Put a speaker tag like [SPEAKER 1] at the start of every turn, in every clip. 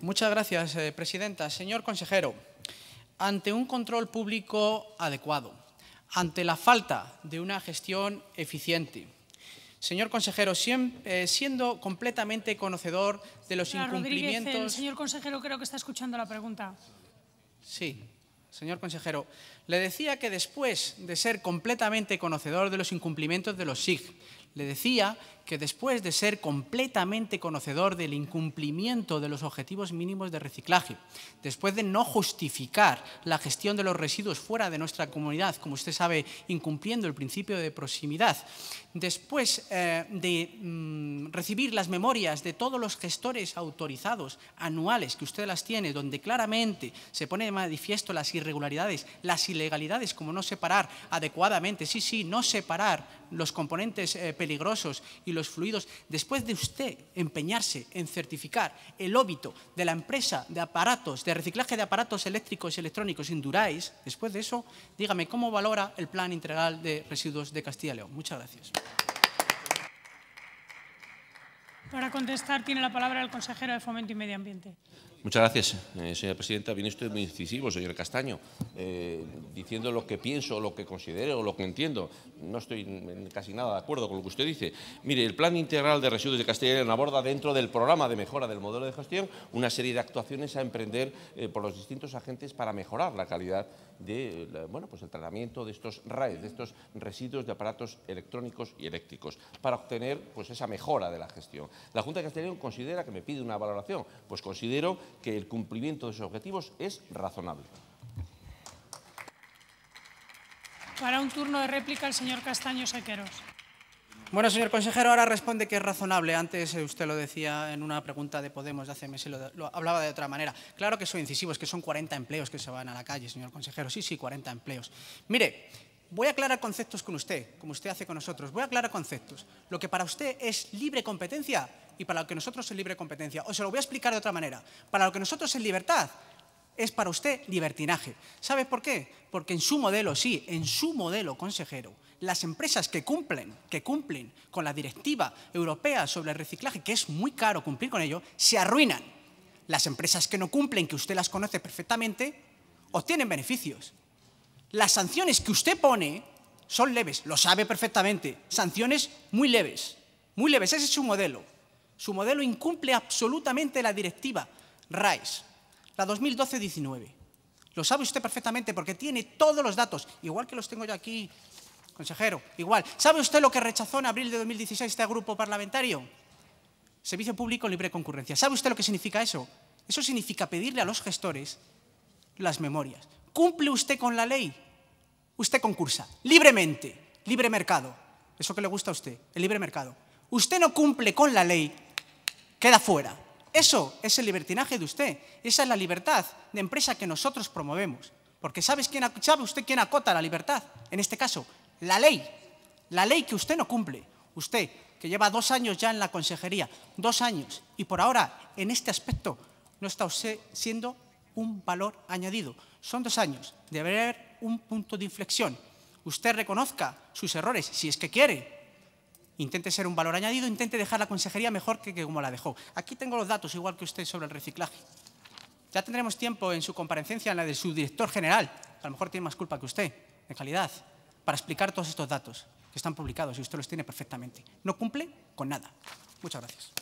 [SPEAKER 1] Muchas gracias, eh, presidenta. Señor consejero, ante un control público adecuado, ante la falta de una gestión eficiente, Señor consejero, eh, siendo completamente conocedor de los incumplimientos... el señor consejero creo que está escuchando la pregunta. Sí, señor consejero. Le decía que después de ser completamente conocedor de los incumplimientos de los SIG, le decía que después de ser completamente conocedor del incumplimiento de los objetivos mínimos de reciclaje, después de no justificar la gestión de los residuos fuera de nuestra comunidad, como usted sabe, incumpliendo el principio de proximidad, después eh, de mm, recibir las memorias de todos los gestores autorizados anuales, que usted las tiene, donde claramente se pone de manifiesto las irregularidades, las ilegalidades, como no separar adecuadamente, sí, sí, no separar los componentes eh, peligrosos y los fluidos, después de usted empeñarse en certificar el óbito de la empresa de aparatos, de reciclaje de aparatos eléctricos y electrónicos Indurais, después de eso, dígame cómo valora el Plan Integral de Residuos de Castilla y León. Muchas gracias. Para contestar tiene la palabra el consejero de Fomento y Medio Ambiente.
[SPEAKER 2] Muchas gracias, eh, señora presidenta. Viene usted muy incisivo, señor Castaño, eh, diciendo lo que pienso, lo que considero, o lo que entiendo. No estoy casi nada de acuerdo con lo que usted dice. Mire, el Plan Integral de Residuos de Castellón aborda dentro del programa de mejora del modelo de gestión una serie de actuaciones a emprender eh, por los distintos agentes para mejorar la calidad de, bueno, pues el tratamiento de estos de estos residuos de aparatos electrónicos y eléctricos, para obtener pues, esa mejora de la gestión. La Junta de Castellón considera que me pide una valoración, pues considero que el cumplimiento de esos objetivos es razonable.
[SPEAKER 1] Para un turno de réplica, el señor Castaño Saqueros. Bueno, señor consejero, ahora responde que es razonable. Antes eh, usted lo decía en una pregunta de Podemos de hace meses, lo, lo, hablaba de otra manera. Claro que son incisivos, que son 40 empleos que se van a la calle, señor consejero. Sí, sí, 40 empleos. Mire, voy a aclarar conceptos con usted, como usted hace con nosotros. Voy a aclarar conceptos. Lo que para usted es libre competencia, y para lo que nosotros es libre competencia. O se lo voy a explicar de otra manera. Para lo que nosotros es libertad, es para usted libertinaje. ¿Sabe por qué? Porque en su modelo, sí, en su modelo, consejero, las empresas que cumplen, que cumplen con la directiva europea sobre el reciclaje, que es muy caro cumplir con ello, se arruinan. Las empresas que no cumplen, que usted las conoce perfectamente, obtienen beneficios. Las sanciones que usted pone son leves, lo sabe perfectamente, sanciones muy leves, muy leves, ese es su modelo. Su modelo incumple absolutamente la directiva RAIS, la 2012-19. Lo sabe usted perfectamente porque tiene todos los datos, igual que los tengo yo aquí, consejero, igual. ¿Sabe usted lo que rechazó en abril de 2016 este grupo parlamentario? Servicio público libre concurrencia. ¿Sabe usted lo que significa eso? Eso significa pedirle a los gestores las memorias. ¿Cumple usted con la ley? Usted concursa libremente, libre mercado, eso que le gusta a usted, el libre mercado. Usted no cumple con la ley, queda fuera. Eso es el libertinaje de usted. Esa es la libertad de empresa que nosotros promovemos. Porque ¿sabes quién, ¿sabe usted quién acota la libertad? En este caso, la ley. La ley que usted no cumple. Usted, que lleva dos años ya en la consejería, dos años, y por ahora, en este aspecto, no está usted siendo un valor añadido. Son dos años. de haber un punto de inflexión. Usted reconozca sus errores, si es que quiere, intente ser un valor añadido, intente dejar la consejería mejor que, como la dejó. Aquí tengo los datos, igual que usted, sobre el reciclaje. Ya tendremos tiempo en su comparecencia, en la de su director general, que a lo mejor tiene más culpa que usted, en calidad, para explicar todos estos datos que están publicados y usted los tiene perfectamente. No cumple con nada. Muchas gracias.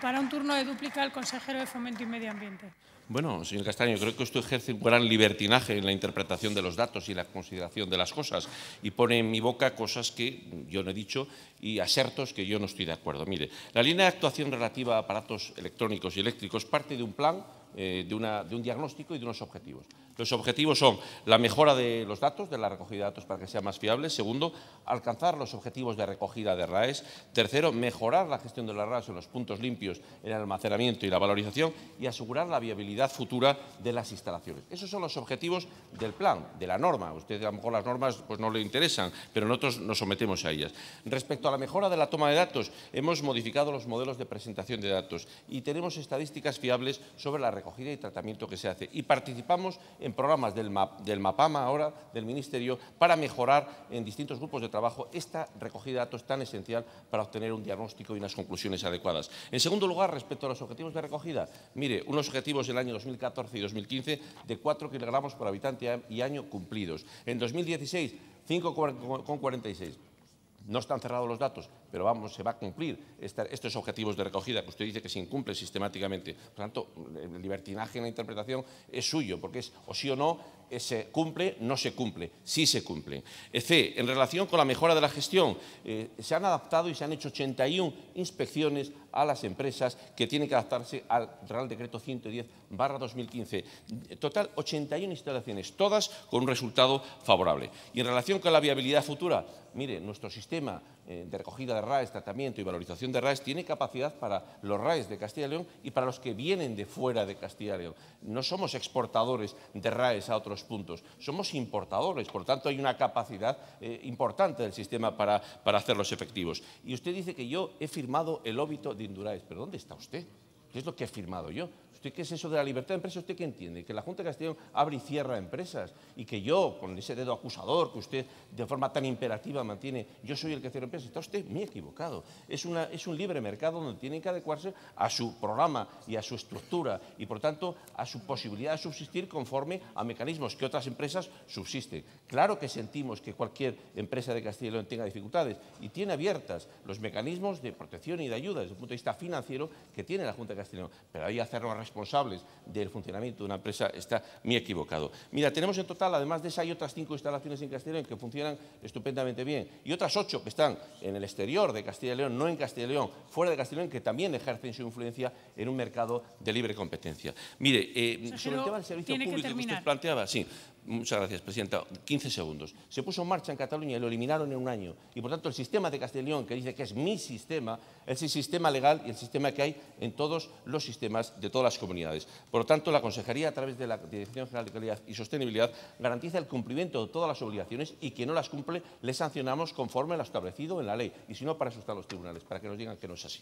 [SPEAKER 1] Para un turno de duplica el consejero de Fomento y Medio Ambiente.
[SPEAKER 2] Bueno, señor Castaño, creo que usted ejerce un gran libertinaje en la interpretación de los datos y la consideración de las cosas y pone en mi boca cosas que yo no he dicho y asertos que yo no estoy de acuerdo. Mire, la línea de actuación relativa a aparatos electrónicos y eléctricos parte de un plan eh, de, un diagnóstico y de unos objetivos. Los objetivos son la mejora de los datos, de la recogida de datos para que sea más fiable. Segundo, alcanzar los objetivos de recogida de RAES. Tercero, mejorar la gestión de las RAES en los puntos limpios, en el almacenamiento y la valorización y asegurar la viabilidad futura de las instalaciones. Esos son los objetivos del plan, de la norma. A usted a lo mejor las normas pues, no le interesan, pero nosotros nos sometemos a ellas. Respecto a la mejora de la toma de datos, hemos modificado los modelos de presentación de datos y tenemos estadísticas fiables sobre la recogida recogida y tratamiento que se hace. Y participamos en programas del, MAPAMA ahora, del Ministerio, para mejorar en distintos grupos de trabajo esta recogida de datos tan esencial para obtener un diagnóstico y unas conclusiones adecuadas. En segundo lugar, respecto a los objetivos de recogida, mire, unos objetivos del año 2014 y 2015 de 4 kilogramos por habitante y año cumplidos. En 2016, 5,46. No están cerrados los datos, pero vamos, se va a cumplir estos objetivos de recogida que usted dice que se incumplen sistemáticamente. Por tanto, el libertinaje en la interpretación es suyo, porque es o sí o no, se cumple, no se cumple, sí se cumple. C, en relación con la mejora de la gestión, eh, se han adaptado y se han hecho 81 inspecciones a las empresas que tienen que adaptarse al Real Decreto 110 2015. Total, 81 instalaciones, todas con un resultado favorable. Y en relación con la viabilidad futura, mire, nuestro sistema eh, de recogida de RAES, tratamiento y valorización de RAES, tiene capacidad para los RAES de Castilla y León y para los que vienen de fuera de Castilla y León. No somos exportadores de RAES a otros puntos, somos importadores, por tanto hay una capacidad eh, importante del sistema para, para hacerlos efectivos. Y usted dice que yo he firmado el óbito de Induraes, pero ¿dónde está usted? que es lo que he firmado yo. ¿Usted qué es eso de la libertad de empresa? ¿Usted qué entiende? Que la Junta de Castellón abre y cierra empresas y que yo, con ese dedo acusador que usted de forma tan imperativa mantiene, yo soy el que cierra empresas. Está usted muy equivocado. Es, una, es un libre mercado donde tiene que adecuarse a su programa y a su estructura y, por tanto, a su posibilidad de subsistir conforme a mecanismos que otras empresas subsisten. Claro que sentimos que cualquier empresa de Castellón tenga dificultades y tiene abiertas los mecanismos de protección y de ayuda desde el punto de vista financiero que tiene la Junta de Castellón pero ahí hacernos responsables del funcionamiento de una empresa está muy equivocado. Mira, tenemos en total, además de esa, hay otras cinco instalaciones en Castilla y León que funcionan estupendamente bien y otras ocho que están en el exterior de Castilla y León, no en Castilla y León, fuera de Castilla y León, que también ejercen su influencia en un mercado de libre competencia. Mire, eh, sobre el tema del servicio público que usted planteaba, sí, Muchas gracias, Presidenta. 15 segundos. Se puso en marcha en Cataluña y lo eliminaron en un año. Y por tanto, el sistema de Castellón, que dice que es mi sistema, es el sistema legal y el sistema que hay en todos los sistemas de todas las comunidades. Por lo tanto, la Consejería, a través de la Dirección General de Calidad y Sostenibilidad, garantiza el cumplimiento de todas las obligaciones y quien no las cumple le sancionamos conforme a lo establecido en la ley. Y si no, para asustar a los tribunales, para que nos digan que no es así.